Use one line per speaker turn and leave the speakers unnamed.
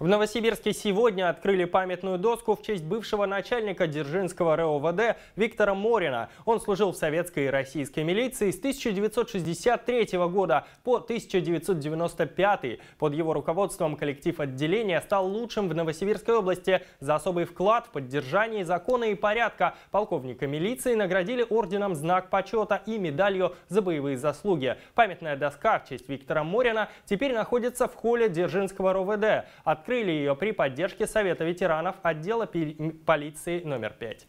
В Новосибирске сегодня открыли памятную доску в честь бывшего начальника Дзержинского РОВД Виктора Морина. Он служил в советской и российской милиции с 1963 года по 1995. Под его руководством коллектив отделения стал лучшим в Новосибирской области. За особый вклад в поддержание закона и порядка полковника милиции наградили орденом «Знак почета» и медалью «За боевые заслуги». Памятная доска в честь Виктора Морина теперь находится в холле Дзержинского РОВД. От Открыли ее при поддержке Совета ветеранов отдела полиции номер 5.